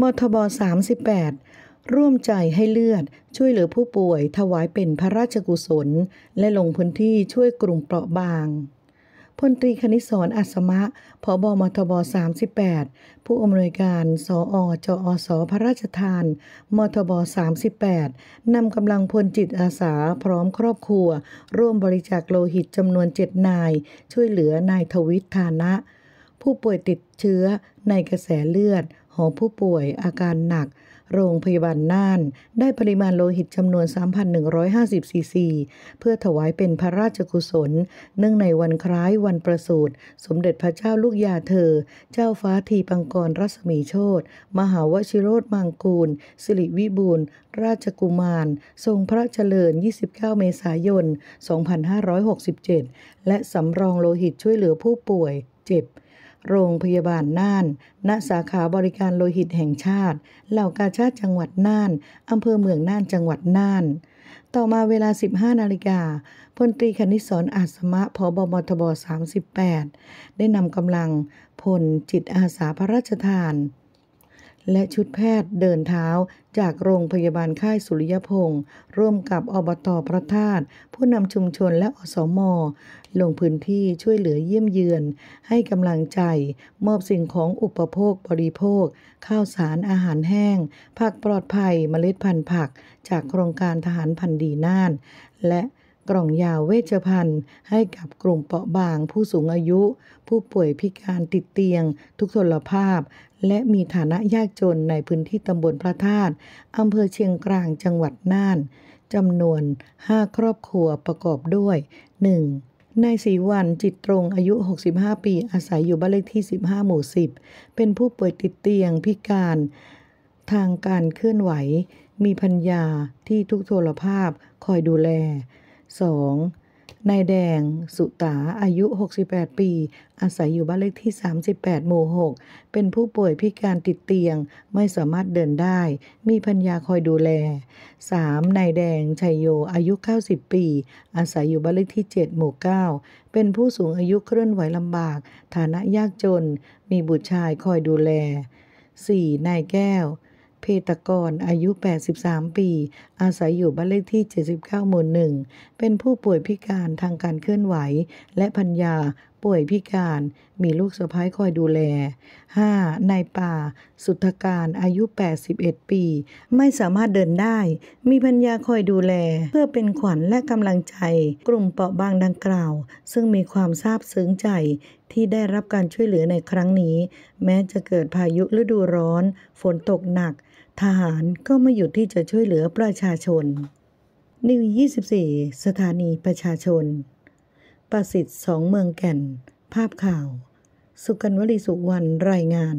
มทบ38ร่วมใจให้เลือด ช่วยเหลือผู้ป่วยถวายเป็นพระราชกุศล และลงพื้นที่ช่วยกลุ่มเปราะบาง พลตรีคณิศรอัศมะผบมทบ38ผู้อำนวยการ สออจอสพระราชทานมทบ38นำกำลังพลจิตอาสาพร้อมครอบครัว ร่วมบริจาคโลหิตจำนวนเจ็ดนายช่วยเหลือนายทวิทธานะ ผู้ป่วยติดเชื้อในกระแสเลือดหอผู้ป่วยอาการหนัก โรงพยาบาลน่าน ได้ปริมาณโลหิตจำนวน 3,150 ซีซี เพื่อถวายเป็นพระราชกุศล เนื่องในวันคล้ายวันประสูติสมเด็จพระเจ้าลูกยาเธอ เจ้าฟ้าทีปังกรรัศมีโชตมหาวชิโรธมังกูลสิริวิบูล ราชกุมาร ทรงพระเจริญ 29 เมษายน 2567 และสำรองโลหิตช่วยเหลือผู้ป่วยเจ็บโรงพยาบาลน่าน ณ สาขาบริการโลหิตแห่งชาติ เหล่ากาชาติจังหวัดน่าน อำเภอเมืองน่านจังหวัดน่าน ต่อมาเวลา 15 นาฬิกาพลตรีคณิศรอาสมะพบมทบ 38 ได้นำกำลังพลจิตอาสาพระราชทานและชุดแพทย์เดินเท้าจากโรงพยาบาลค่ายสุริยพงศ์ร่วมกับอบตพระธาตุผู้นำชุมชนและอสม ลงพื้นที่ช่วยเหลือเยี่ยมเยือน ให้กำลังใจมอบสิ่งของอุปโภคบริโภค ข้าวสารอาหารแห้งผักปลอดภัยเมล็ดพันธุ์ผัก จากโครงการทหารพันดีน่าน และกล่องยาเวชภัณฑ์ ให้กับกลุ่มเปราะบางผู้สูงอายุ ผู้ป่วยพิการติดเตียงทุกทลภาพ และมีฐานะยากจนในพื้นที่ตำบลพระธาตุอำเภอเชียงกลางจังหวัดน่านจำนวน 5 ครอบครัวประกอบด้วย 1. นายศรีวันจิตตรงอายุ 65 ปี อาศัยอยู่บ้านเลขที่ 15 หมู่ 10 เป็นผู้ป่วยติดเตียงพิการ ทางการเคลื่อนไหวมีพัญญาที่ทุกโทรภาพคอยดูแล 2. นายแดง สุตาอายุ 68 ปีอาศัยอยู่บ้านเลขที่ 38 หมู่6เป็นผู้ป่วยพิการติดเตียงไม่สามารถเดินได้ มีพัญญาคอยดูแล 3. นายแดง ชัยโยอายุ 90 ปีอาศัยอยู่บ้านเลขที่ 7 หมู่9 เป็นผู้สูงอายุเคลื่อนไหวลำบาก ฐานะยากจน มีบุตรชายคอยดูแล 4. นายแก้วเพตกรอายุ 83 ปี อาศัย อยู่บ้านเลขที่ 79หมู่หนึ่ง เป็นผู้ป่วยพิการทางการเคลื่อนไหว และพัญญา ป่วยพิการ มีลูกสะพ้ายคอยดูแล 5. นายป่า สุทธการอายุ 81 ปี ไม่สามารถเดินได้ มีพัญญาคอยดูแล เพื่อเป็นขวัญและกำลังใจกลุ่มเปราะบางดังกล่าว ซึ่งมีความซาบซึ้งใจที่ได้รับการช่วยเหลือในครั้งนี้ แม้จะเกิดพายุฤดูร้อน ฝนตกหนักทหารก็ไม่หยุดที่จะช่วยเหลือประชาชน นิว24 สถานีประชาชน ประสิทธิ์สองเมืองแก่น ภาพข่าว สุกันวลีสุวรรณ รายงาน